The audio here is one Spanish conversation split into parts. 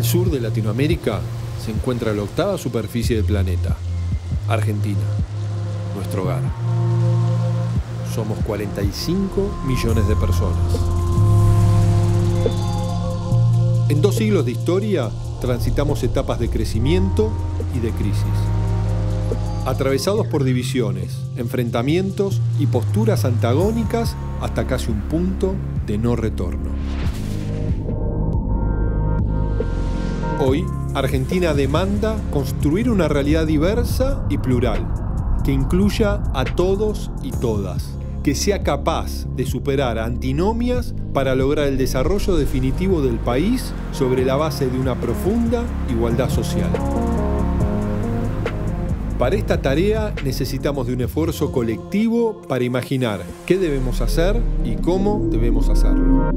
el sur de Latinoamérica se encuentra la octava superficie del planeta, Argentina, nuestro hogar. Somos 45 millones de personas. En dos siglos de historia transitamos etapas de crecimiento y de crisis. Atravesados por divisiones, enfrentamientos y posturas antagónicas hasta casi un punto de no retorno. Hoy, Argentina demanda construir una realidad diversa y plural, que incluya a todos y todas, que sea capaz de superar antinomias para lograr el desarrollo definitivo del país sobre la base de una profunda igualdad social. Para esta tarea necesitamos de un esfuerzo colectivo para imaginar qué debemos hacer y cómo debemos hacerlo.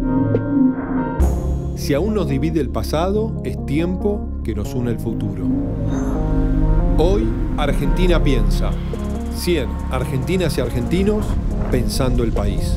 Si aún nos divide el pasado, es tiempo que nos une el futuro. Hoy, Argentina piensa. 100 argentinas y argentinos pensando el país.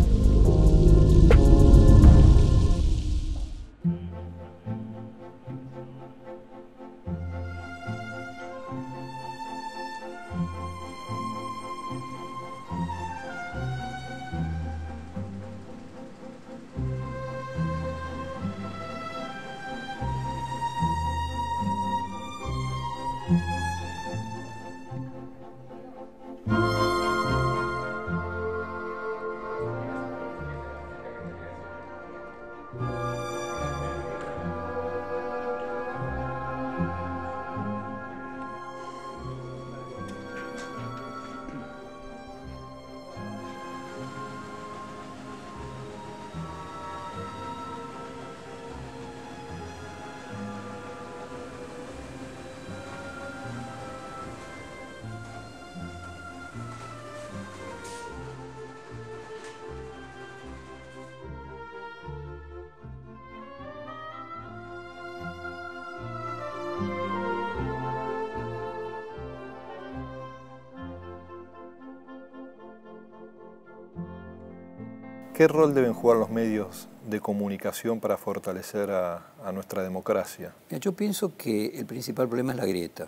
¿Qué rol deben jugar los medios de comunicación para fortalecer a, nuestra democracia? yo pienso que el principal problema es la grieta.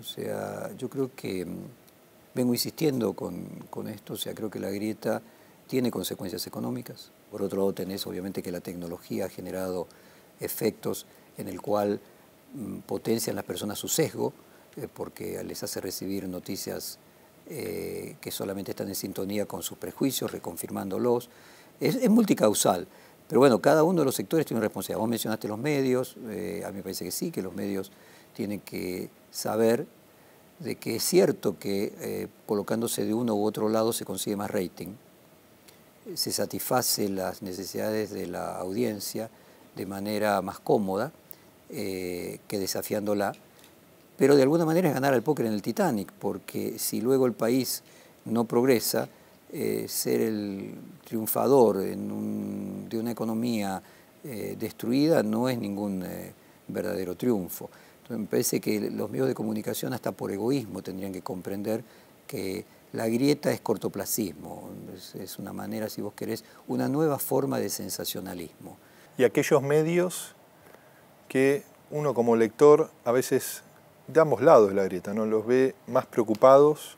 O sea, yo creo que mm, vengo insistiendo con, esto, o sea, creo que la grieta tiene consecuencias económicas. Por otro lado, tenés obviamente que la tecnología ha generado efectos en el cual mm, potencian las personas su sesgo, eh, porque les hace recibir noticias eh, que solamente están en sintonía con sus prejuicios, reconfirmándolos. Es, es, multicausal. Pero bueno, cada uno de los sectores tiene una responsabilidad. Vos mencionaste los medios, eh, a mí me parece que sí, que los medios tienen que saber de que es cierto que eh, colocándose de uno u otro lado se consigue más rating, se satisface las necesidades de la audiencia de manera más cómoda que desafiándola pero de alguna manera es ganar al póker en el Titanic, porque si luego el país no progresa, eh, ser el triunfador de una economía eh, destruida no es ningún eh, verdadero triunfo. Entonces me parece que los medios de comunicación hasta por egoísmo tendrían que comprender que la grieta es cortoplacismo, es una manera, si vos querés, una nueva forma de sensacionalismo. Y aquellos medios que uno como lector a veces de ambos lados de la grieta, ¿no? los ve más preocupados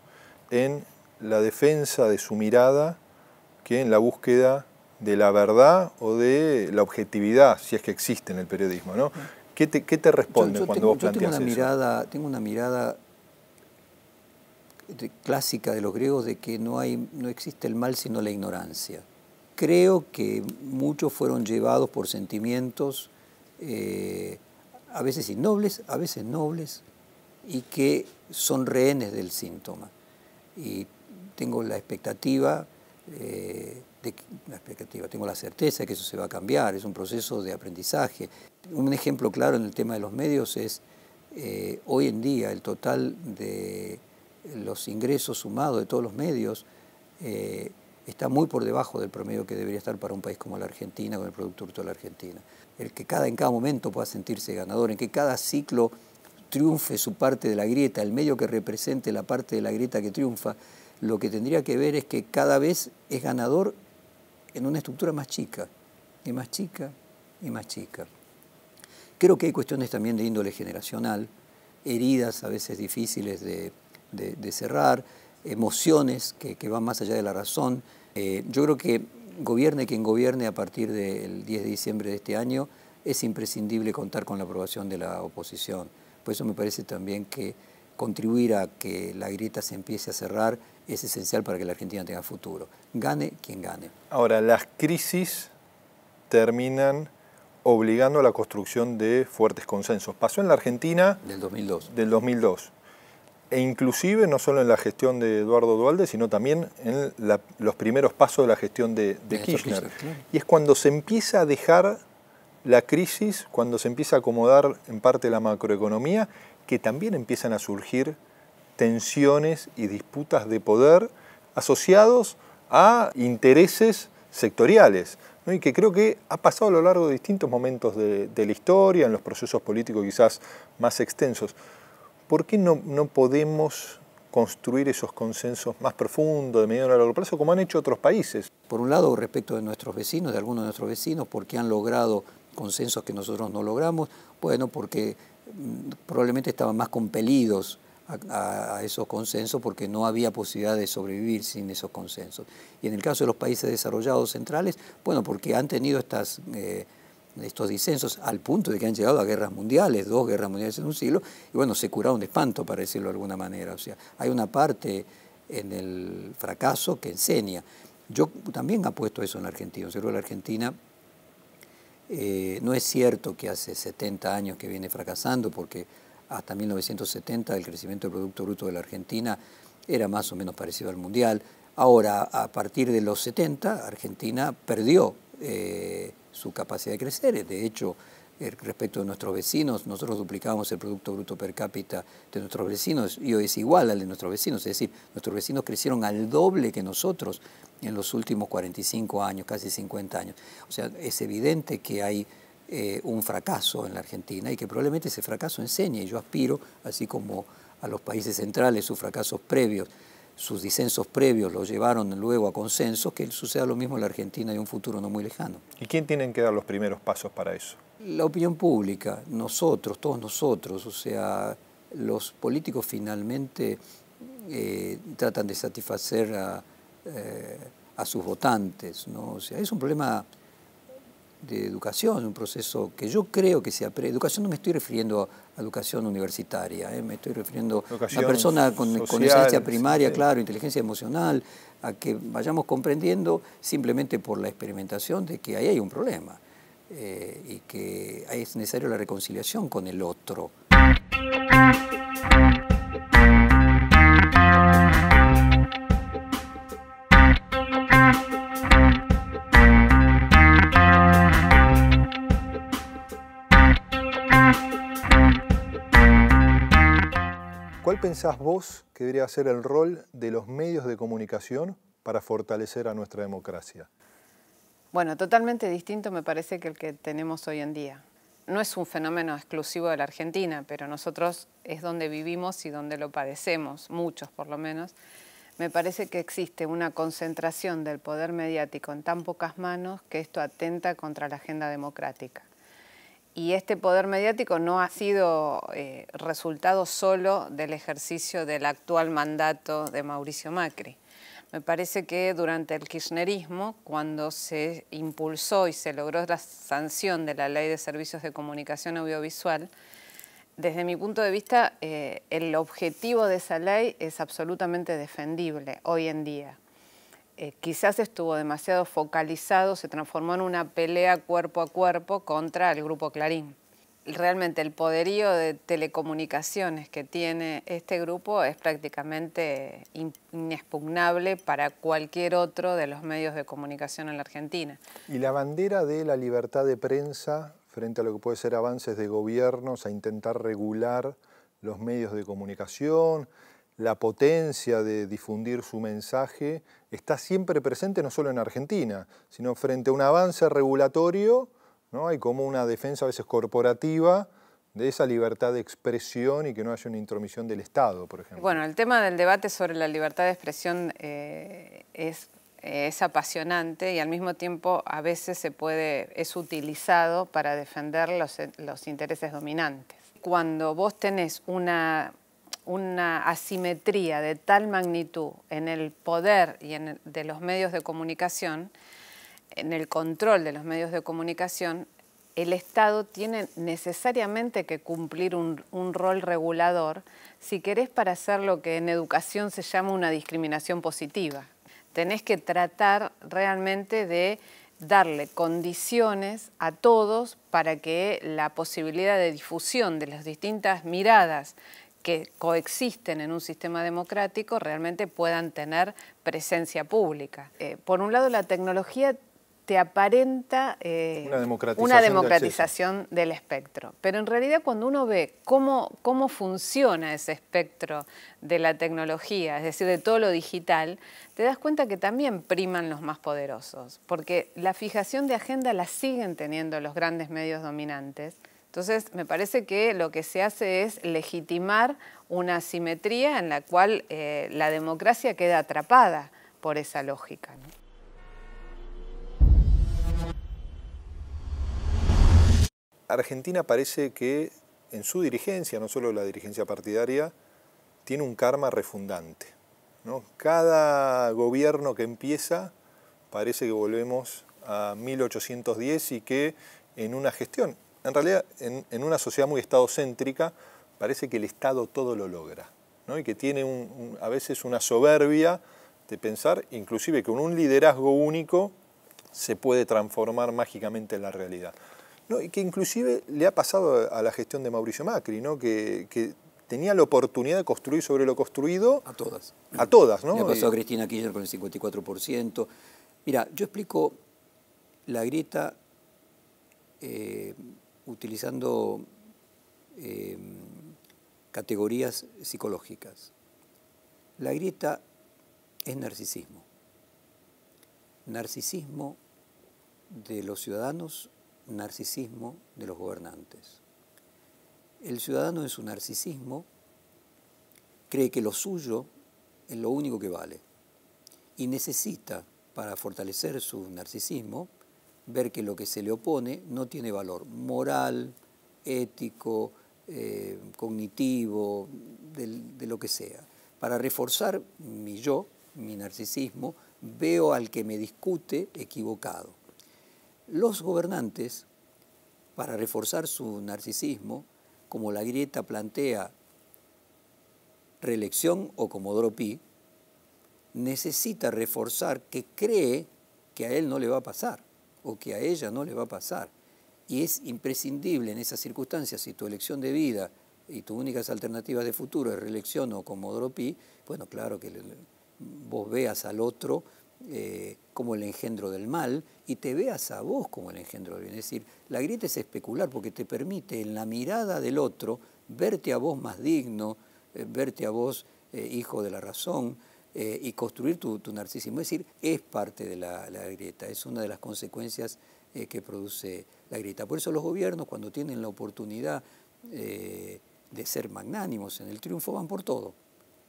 en la defensa de su mirada que en la búsqueda de la verdad o de la objetividad, si es que existe en el periodismo. ¿no? ¿Qué, te, responde cuando vos planteas tengo una Mirada, tengo una mirada clásica de los griegos de que no, hay, no existe el mal sino la ignorancia. Creo que muchos fueron llevados por sentimientos, eh, a veces innobles, a veces nobles, y que son rehenes del síntoma. Y tengo la expectativa, eh, la expectativa, tengo la certeza que eso se va a cambiar, es un proceso de aprendizaje. Un ejemplo claro en el tema de los medios es eh, hoy en día el total de los ingresos sumados de todos los medios eh, está muy por debajo del promedio que debería estar para un país como la Argentina, con el Producto Urto de la Argentina. El que cada, en cada momento pueda sentirse ganador, en que cada ciclo triunfe su parte de la grieta, el medio que represente la parte de la grieta que triunfa, lo que tendría que ver es que cada vez es ganador en una estructura más chica, y más chica, y más chica. Creo que hay cuestiones también de índole generacional, heridas a veces difíciles de, cerrar, emociones que, van más allá de la razón. Eh, yo creo que gobierne quien gobierne a partir del 10 de diciembre de este año, es imprescindible contar con la aprobación de la oposición. Por eso me parece también que contribuir a que la grieta se empiece a cerrar es esencial para que la Argentina tenga futuro. Gane quien gane. Ahora, las crisis terminan obligando a la construcción de fuertes consensos. Pasó en la Argentina... Del 2002. Del 2002. E inclusive no solo en la gestión de Eduardo Dualde, sino también en los primeros pasos de la gestión de, Kirchner. Y es cuando se empieza a dejar la crisis, cuando se empieza a acomodar en parte la macroeconomía, que también empiezan a surgir tensiones y disputas de poder asociados a intereses sectoriales, y que creo que ha pasado a lo largo de distintos momentos de, la historia, en los procesos políticos quizás más extensos. ¿Por qué no, podemos construir esos consensos más profundos, de medio a largo plazo, como han hecho otros países? Por un lado, respecto de nuestros vecinos, de algunos de nuestros vecinos, porque han logrado consensos que nosotros no logramos, bueno, porque mm, probablemente estaban más compelidos a, esos consensos porque no había posibilidad de sobrevivir sin esos consensos. Y en el caso de los países desarrollados centrales, bueno, porque han tenido estas... Eh, estos disensos al punto de que han llegado a guerras mundiales, dos guerras mundiales en un siglo, y bueno, se curaron de espanto, para decirlo de alguna manera. O sea, hay una parte en el fracaso que enseña. Yo también apuesto eso en la Argentina. Yo la Argentina eh, no es cierto que hace 70 años que viene fracasando, porque hasta 1970 el crecimiento del Producto Bruto de la Argentina era más o menos parecido al mundial. Ahora, a partir de los 70, Argentina perdió eh, su capacidad de crecer. De hecho, eh, respecto de nuestros vecinos, nosotros duplicamos el Producto Bruto Per cápita de nuestros vecinos y hoy es igual al de nuestros vecinos, es decir, nuestros vecinos crecieron al doble que nosotros en los últimos 45 años, casi 50 años. O sea, es evidente que hay eh, un fracaso en la Argentina y que probablemente ese fracaso enseñe, y yo aspiro, así como a los países centrales, sus fracasos previos, sus disensos previos los llevaron luego a consensos, que suceda lo mismo en la Argentina y un futuro no muy lejano. ¿Y quién tienen que dar los primeros pasos para eso? La opinión pública, nosotros, todos nosotros, o sea, los políticos finalmente eh, tratan de satisfacer a, eh, a, sus votantes, ¿no? O sea, es un problema de educación, un proceso que yo creo que se aprende. Educación no me estoy refiriendo a educación universitaria, eh, me estoy refiriendo a la persona con, inteligencia primaria, claro, inteligencia emocional, a que vayamos comprendiendo simplemente por la experimentación de que ahí hay un problema eh, y que es necesaria la reconciliación con el otro. ¿Cuál pensás vos que debería ser el rol de los medios de comunicación para fortalecer a nuestra democracia? Bueno, totalmente distinto me parece que el que tenemos hoy en día. No es un fenómeno exclusivo de la Argentina, pero nosotros es donde vivimos y donde lo padecemos, muchos por lo menos. Me parece que existe una concentración del poder mediático en tan pocas manos que esto atenta contra la agenda democrática. Y este poder mediático no ha sido eh, resultado solo del ejercicio del actual mandato de Mauricio Macri. Me parece que durante el kirchnerismo, cuando se impulsó y se logró la sanción de la Ley de Servicios de Comunicación Audiovisual, desde mi punto de vista, eh, el objetivo de esa ley es absolutamente defendible hoy en día. Eh, quizás estuvo demasiado focalizado, se transformó en una pelea cuerpo a cuerpo contra el grupo Clarín. Realmente el poderío de telecomunicaciones que tiene este grupo es prácticamente inexpugnable para cualquier otro de los medios de comunicación en la Argentina. ¿Y la bandera de la libertad de prensa frente a lo que puede ser avances de gobiernos a intentar regular los medios de comunicación, la potencia de difundir su mensaje está siempre presente no solo en Argentina, sino frente a un avance regulatorio, ¿no? hay como una defensa a veces corporativa de esa libertad de expresión y que no haya una intromisión del Estado, por ejemplo. Bueno, el tema del debate sobre la libertad de expresión eh, es, es, apasionante y al mismo tiempo a veces se puede, es utilizado para defender los, los intereses dominantes. Cuando vos tenés una, una asimetría de tal magnitud en el poder y en de los medios de comunicación, en el control de los medios de comunicación, el Estado tiene necesariamente que cumplir un, un, rol regulador, si querés, para hacer lo que en educación se llama una discriminación positiva. Tenés que tratar realmente de darle condiciones a todos para que la posibilidad de difusión de las distintas miradas que coexisten en un sistema democrático realmente puedan tener presencia pública. Eh, por un lado, la tecnología te aparenta eh, una democratización, del espectro. Pero en realidad cuando uno ve cómo, cómo funciona ese espectro de la tecnología, es decir, de todo lo digital, te das cuenta que también priman los más poderosos, porque la fijación de agenda la siguen teniendo los grandes medios dominantes entonces, me parece que lo que se hace es legitimar una simetría en la cual eh, la democracia queda atrapada por esa lógica. Argentina parece que en su dirigencia, no solo la dirigencia partidaria, tiene un karma refundante. Cada gobierno que empieza parece que volvemos a 1810 y que en una gestión en realidad en, una sociedad muy estadocéntrica parece que el Estado todo lo logra, ¿no? y que tiene a veces una soberbia de pensar, inclusive que con un liderazgo único se puede transformar mágicamente la realidad. Y que inclusive le ha pasado a la gestión de Mauricio Macri, que, tenía la oportunidad de construir sobre lo construido. A todas. A todas, ¿no? Le pasó a Cristina Kirchner con el 54%. Mira, yo explico la grieta eh, utilizando eh, categorías psicológicas. La grieta es narcisismo. Narcisismo de los ciudadanos, narcisismo de los gobernantes. El ciudadano en su narcisismo cree que lo suyo es lo único que vale y necesita, para fortalecer su narcisismo, ver que lo que se le opone no tiene valor moral, ético, eh, cognitivo, de, lo que sea. Para reforzar mi yo, mi narcisismo, veo al que me discute equivocado. Los gobernantes, para reforzar su narcisismo, como la grieta plantea reelección o como Pi, necesita reforzar que cree que a él no le va a pasar o que a ella no le va a pasar. Y es imprescindible en esas circunstancias, si tu elección de vida y tus únicas alternativas de futuro es reelección o como bueno, claro que vos veas al otro eh, como el engendro del mal y te veas a vos como el engendro del bien. Es decir, la grieta es especular porque te permite en la mirada del otro verte a vos más digno, eh, verte a vos eh, hijo de la razón, eh, y construir tu, narcisismo. Es decir, es parte de la, grieta, es una de las consecuencias eh, que produce la grieta. Por eso los gobiernos, cuando tienen la oportunidad eh, de ser magnánimos en el triunfo, van por todo.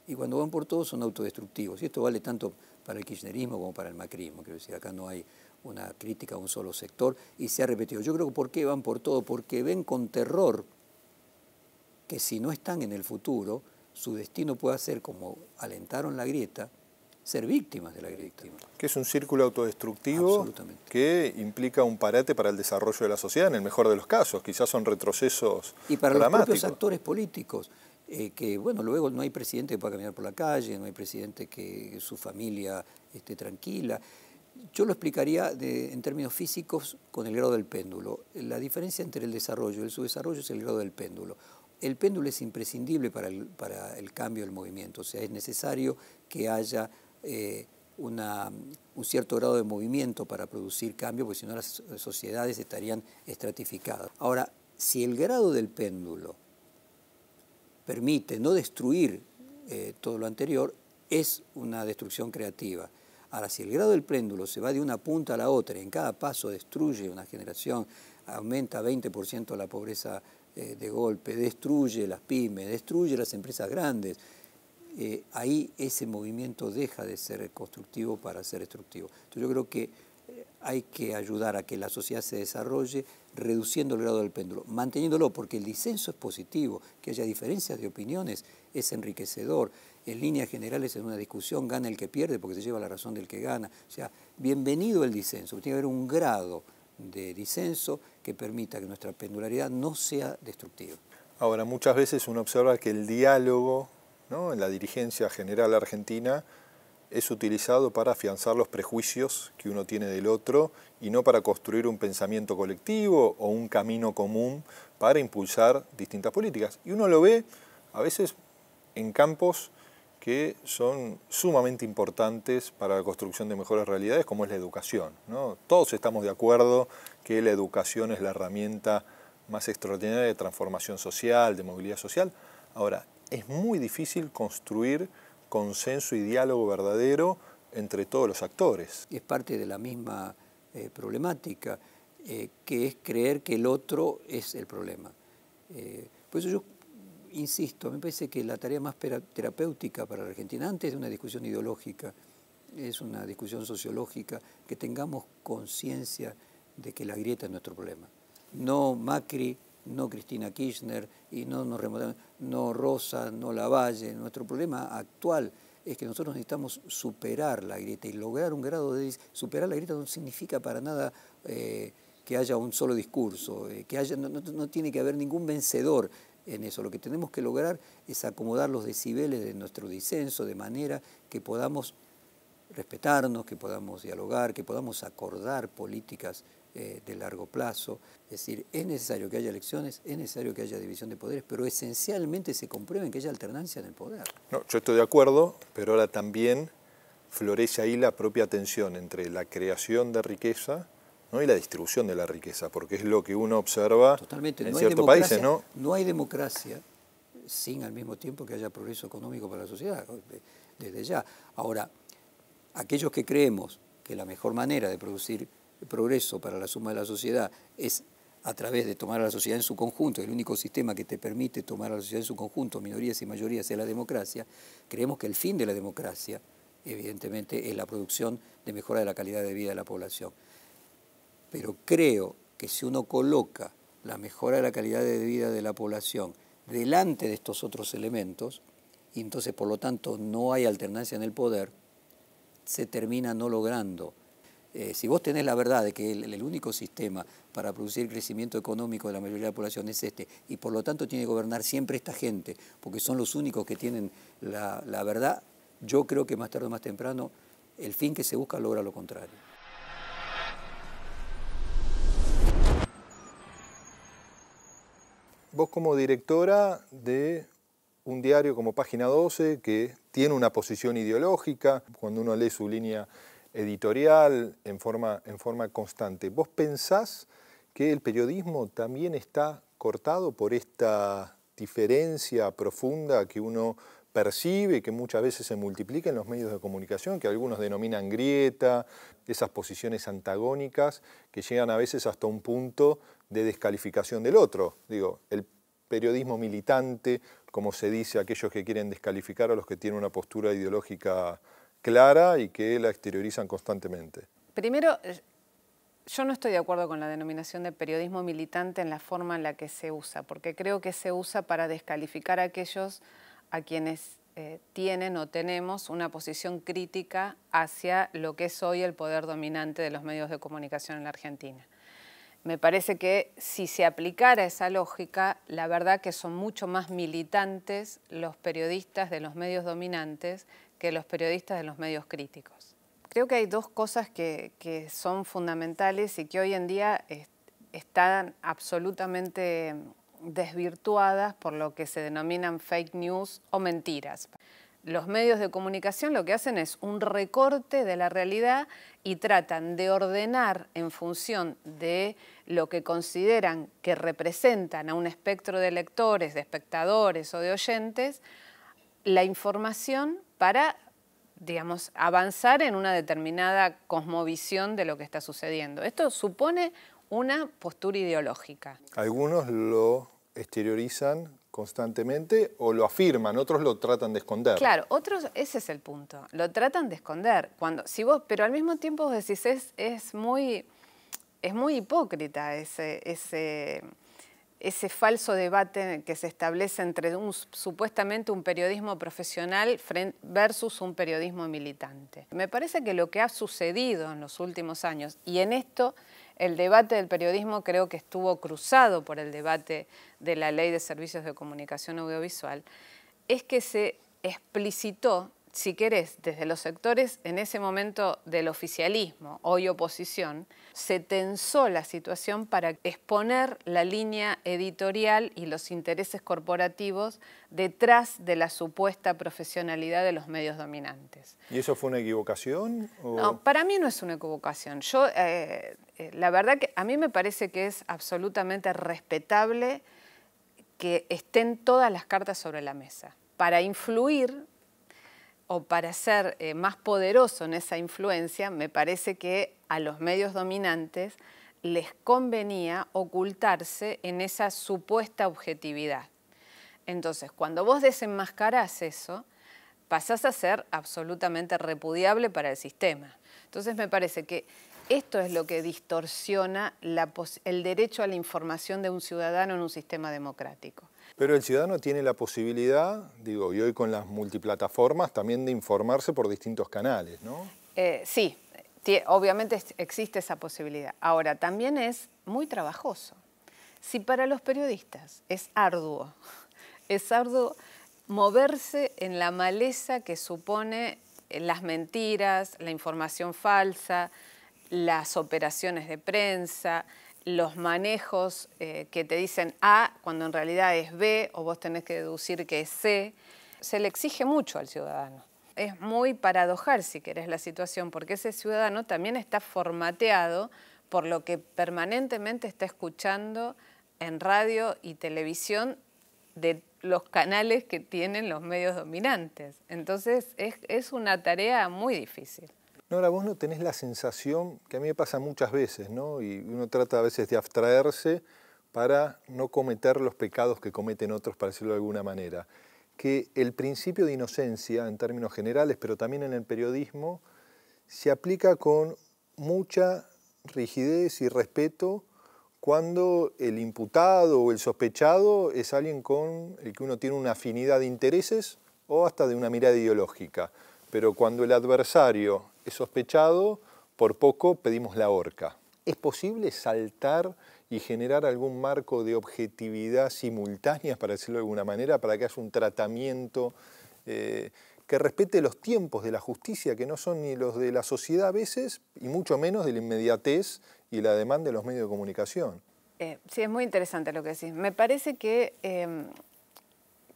Y cuando van por todo son autodestructivos. Y esto vale tanto para el kirchnerismo como para el macrismo. Quiero decir, acá no hay una crítica a un solo sector y se ha repetido. Yo creo que por qué van por todo, porque ven con terror que si no están en el futuro, su destino pueda ser, como alentaron la grieta, ser víctimas de la grieta. Que es un círculo autodestructivo que implica un parate para el desarrollo de la sociedad, en el mejor de los casos. Quizás son retrocesos Y para los propios actores políticos, eh, que bueno, luego no hay presidente que pueda caminar por la calle, no hay presidente que su familia esté tranquila. Yo lo explicaría en términos físicos con el grado del péndulo. La diferencia entre el desarrollo y el subdesarrollo es el grado del péndulo el péndulo es imprescindible para el, para el, cambio del movimiento, o sea, es necesario que haya eh, una, un cierto grado de movimiento para producir cambio, porque si no las sociedades estarían estratificadas. Ahora, si el grado del péndulo permite no destruir eh, todo lo anterior, es una destrucción creativa. Ahora, si el grado del péndulo se va de una punta a la otra y en cada paso destruye una generación, aumenta 20% la pobreza eh, de golpe, destruye las pymes, destruye las empresas grandes, eh, ahí ese movimiento deja de ser constructivo para ser destructivo. Entonces yo creo que eh, hay que ayudar a que la sociedad se desarrolle reduciendo el grado del péndulo, manteniéndolo, porque el disenso es positivo, que haya diferencias de opiniones es enriquecedor. En líneas generales, en una discusión, gana el que pierde porque se lleva la razón del que gana. O sea, bienvenido el disenso, tiene que haber un grado de disenso que permita que nuestra pendularidad no sea destructiva. Ahora, muchas veces uno observa que el diálogo en la dirigencia general argentina es utilizado para afianzar los prejuicios que uno tiene del otro y no para construir un pensamiento colectivo o un camino común para impulsar distintas políticas. Y uno lo ve a veces en campos que son sumamente importantes para la construcción de mejores realidades, como es la educación. ¿no? Todos estamos de acuerdo que la educación es la herramienta más extraordinaria de transformación social, de movilidad social. Ahora, es muy difícil construir consenso y diálogo verdadero entre todos los actores. Es parte de la misma eh, problemática, eh, que es creer que el otro es el problema. Eh, por eso yo insisto, me parece que la tarea más terapéutica para la Argentina, antes de una discusión ideológica, es una discusión sociológica, que tengamos conciencia de que la grieta es nuestro problema. No Macri, no Cristina Kirchner, y no nos no Rosa, no Lavalle. Nuestro problema actual es que nosotros necesitamos superar la grieta y lograr un grado de... Superar la grieta no significa para nada... Eh, que haya un solo discurso, eh, que haya, no tiene que haber ningún vencedor, en eso. Lo que tenemos que lograr es acomodar los decibeles de nuestro disenso de manera que podamos respetarnos, que podamos dialogar, que podamos acordar políticas eh, de largo plazo. Es decir, es necesario que haya elecciones, es necesario que haya división de poderes, pero esencialmente se comprueben que haya alternancia en el poder. No, yo estoy de acuerdo, pero ahora también florece ahí la propia tensión entre la creación de riqueza ¿no? hay la distribución de la riqueza, porque es lo que uno observa Totalmente. en ciertos países. ¿no? no hay democracia sin al mismo tiempo que haya progreso económico para la sociedad, desde ya. Ahora, aquellos que creemos que la mejor manera de producir progreso para la suma de la sociedad es a través de tomar a la sociedad en su conjunto, el único sistema que te permite tomar a la sociedad en su conjunto, minorías y mayorías, es la democracia, creemos que el fin de la democracia, evidentemente, es la producción de mejora de la calidad de vida de la población. Pero creo que si uno coloca la mejora de la calidad de vida de la población delante de estos otros elementos, y entonces por lo tanto no hay alternancia en el poder, se termina no logrando. Eh, si vos tenés la verdad de que el, único sistema para producir crecimiento económico de la mayoría de la población es este, y por lo tanto tiene que gobernar siempre esta gente, porque son los únicos que tienen la verdad, yo creo que más tarde o más temprano el fin que se busca logra lo contrario. vos como directora de un diario como Página 12, que tiene una posición ideológica, cuando uno lee su línea editorial en forma, en forma constante, ¿vos pensás que el periodismo también está cortado por esta diferencia profunda que uno percibe, que muchas veces se multiplica los medios de comunicación, que algunos denominan grieta, esas posiciones antagónicas que llegan a veces hasta un punto de descalificación del otro. Digo, el periodismo militante, como se dice, aquellos que quieren descalificar a los que tienen una postura ideológica clara y que la exteriorizan constantemente. Primero, eh, yo no estoy de acuerdo con la denominación de periodismo militante en la forma en la que se usa, porque creo que se usa para descalificar a aquellos a quienes eh, tienen o tenemos una posición crítica hacia lo que es hoy el poder dominante de los medios de comunicación en la Argentina. Me parece que si se aplicara esa lógica, la verdad que son mucho más militantes los periodistas de los medios dominantes que los periodistas de los medios críticos. Creo que hay dos cosas que, son fundamentales y que hoy en día eh, están absolutamente desvirtuadas por lo que se denominan fake news o mentiras. Los medios de comunicación lo que hacen es un recorte de la realidad y tratan de ordenar en función de lo que consideran que representan a un espectro de lectores, de espectadores o de oyentes, la información para digamos, avanzar en una determinada cosmovisión de lo que está sucediendo. Esto supone una postura ideológica. Algunos lo exteriorizan constantemente o lo afirman, otros lo tratan de esconder. Claro, otros, ese es el punto, lo tratan de esconder. Cuando, si vos, pero al mismo tiempo vos decís, es, es, muy, es muy hipócrita ese, ese, ese falso debate que se establece entre supuestamente un periodismo profesional versus un periodismo militante. Me parece que lo que ha sucedido en los últimos años, y en esto el debate del periodismo creo que estuvo cruzado por el debate de la ley de servicios de comunicación audiovisual, es que se explicitó si querés, desde los sectores en ese momento del oficialismo, hoy oposición, se tensó la situación para exponer la línea editorial y los intereses corporativos detrás de la supuesta profesionalidad de los medios dominantes. ¿Y eso fue una equivocación? No, para mí no es una equivocación. Yo, eh, eh, la verdad que a mí me parece que es absolutamente respetable que estén todas las cartas sobre la mesa para influir o para ser eh, más poderoso en esa influencia, me parece que a los medios dominantes les convenía ocultarse en esa supuesta objetividad. Entonces, cuando vos desenmascarás eso, pasás a ser absolutamente repudiable para el sistema. Entonces, me parece que esto es lo que distorsiona el derecho a la información de un ciudadano en un sistema democrático. Pero el ciudadano tiene la posibilidad, digo, y hoy con las multiplataformas, también de informarse por distintos canales, ¿no? Eh, sí, obviamente existe esa posibilidad. Ahora, también es muy trabajoso. Si para los periodistas es arduo, es arduo moverse en la maleza que supone las mentiras, la información falsa, las operaciones de prensa, los manejos eh, que te dicen A cuando en realidad es B o vos tenés que deducir que es C, se le exige mucho al ciudadano. Es muy paradojal, si querés, la situación, porque ese ciudadano también está formateado por lo que permanentemente está escuchando en radio y televisión de los canales que tienen los medios dominantes. Entonces es una tarea muy difícil ahora vos no tenés la sensación, que a mí me pasa muchas veces, ¿no? Y uno trata a veces de abstraerse para no cometer los pecados que cometen otros, para decirlo de alguna manera. Que el principio de inocencia, en términos generales, pero también en el periodismo, se aplica con mucha rigidez y respeto cuando el imputado o el sospechado es alguien con el que uno tiene una afinidad de intereses o hasta de una mirada ideológica. Pero cuando el adversario es sospechado, por poco pedimos la horca. ¿Es posible saltar y generar algún marco de objetividad simultánea, para decirlo de alguna manera, para que haya un tratamiento eh, que respete los tiempos de la justicia, que no son ni los de la sociedad a veces, y mucho menos de la inmediatez y la demanda de los medios de comunicación? Eh, sí, es muy interesante lo que decís. Me parece que eh,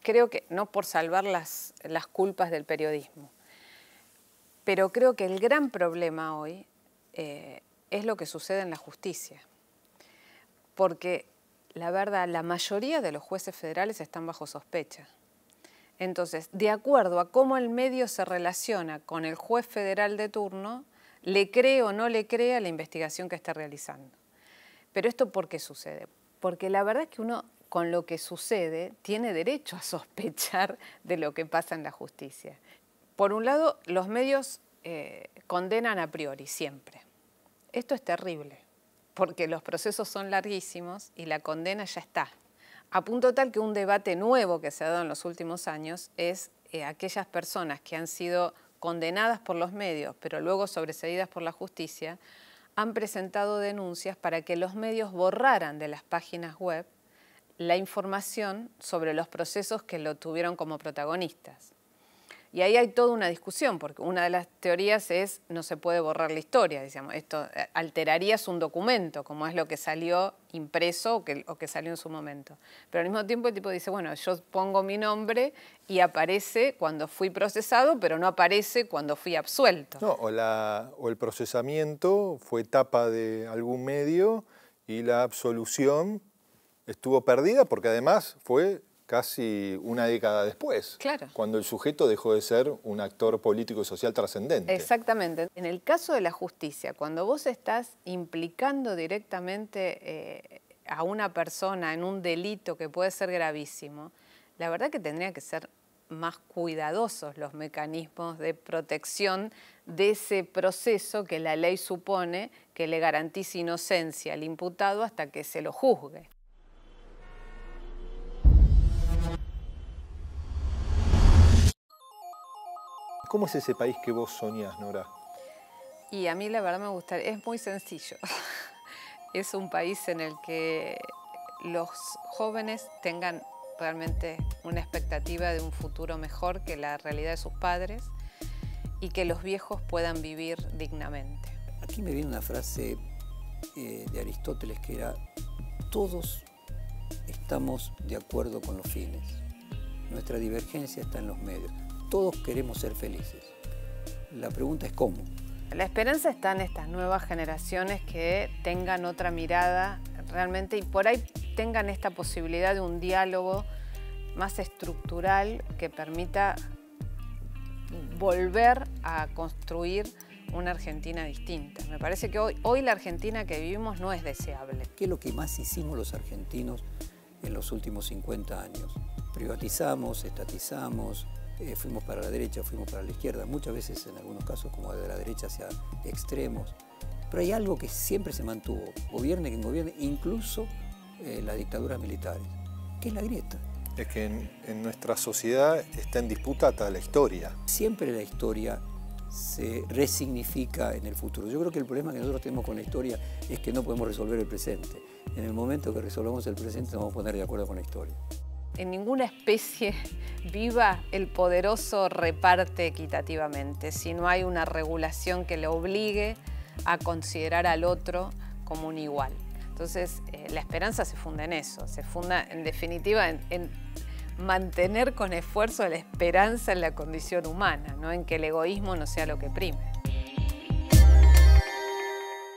creo que no por salvar las culpas del periodismo, pero creo que el gran problema hoy eh, es lo que sucede en la justicia. Porque la verdad, la mayoría de los jueces federales están bajo sospecha. Entonces, de acuerdo a cómo el medio se relaciona con el juez federal de turno, le cree o no le crea la investigación que está realizando. Pero esto ¿por qué sucede? Porque la verdad es que uno con lo que sucede tiene derecho a sospechar de lo que pasa en la justicia. Por un lado, los medios eh, condenan a priori siempre. Esto es terrible, porque los procesos son larguísimos y la condena ya está. A punto tal que un debate nuevo que se ha dado en los últimos años es eh, aquellas personas que han sido condenadas por los medios, pero luego sobreseídas por la justicia, han presentado denuncias para que los medios borraran de las páginas web la información sobre los procesos que lo tuvieron como protagonistas. Y ahí hay toda una discusión, porque una de las teorías es no se puede borrar la historia, esto eh, alterarías un documento, como es lo que salió impreso o que, o que, salió en su momento. Pero al mismo tiempo el tipo dice, bueno, yo pongo mi nombre y aparece cuando fui procesado, pero no aparece cuando fui absuelto. No, o, la, o el procesamiento fue etapa de algún medio y la absolución estuvo perdida porque además fue casi una década después, cuando el sujeto dejó de ser un actor político y social trascendente. Exactamente. En el caso de la justicia, cuando vos estás implicando directamente eh, a una persona en un delito que puede ser gravísimo, la verdad que tendría que ser más cuidadosos los mecanismos de protección de ese proceso que la ley supone que le garantice inocencia al imputado hasta que se lo juzgue. ¿Cómo es ese país que vos soñás, Nora? Y a mí la verdad me gustaría, es muy sencillo. es un país en el que los jóvenes tengan realmente una expectativa de un futuro mejor que la realidad de sus padres y que los viejos puedan vivir dignamente. Aquí me viene una frase eh, de Aristóteles que era, todos estamos de acuerdo con los fines, nuestra divergencia está en los medios. Todos queremos ser felices. La pregunta es cómo. La esperanza está en estas nuevas generaciones que tengan otra mirada realmente y por ahí tengan esta posibilidad de un diálogo más estructural que permita volver a construir una Argentina distinta. Me parece que hoy, hoy la Argentina que vivimos no es deseable. ¿Qué es lo que más hicimos los argentinos en los últimos 50 años? Privatizamos, estatizamos, eh, fuimos para la derecha, fuimos para la izquierda, muchas veces en algunos casos como de la derecha hacia extremos. Pero hay algo que siempre se mantuvo, gobierne quien gobierne, incluso eh, las dictaduras militares, que es la grieta. Es que en, en, nuestra sociedad está en disputa toda la historia. Siempre la historia se resignifica en el futuro. Yo creo que el problema que nosotros tenemos con la historia es que no podemos resolver el presente. En el momento que resolvamos el presente nos vamos a poner de acuerdo con la historia en ninguna especie viva el poderoso reparte equitativamente, si no hay una regulación que le obligue a considerar al otro como un igual. Entonces, eh, la esperanza se funda en eso, se funda en definitiva en, en, mantener con esfuerzo la esperanza en la condición humana, no en que el egoísmo no sea lo que prime.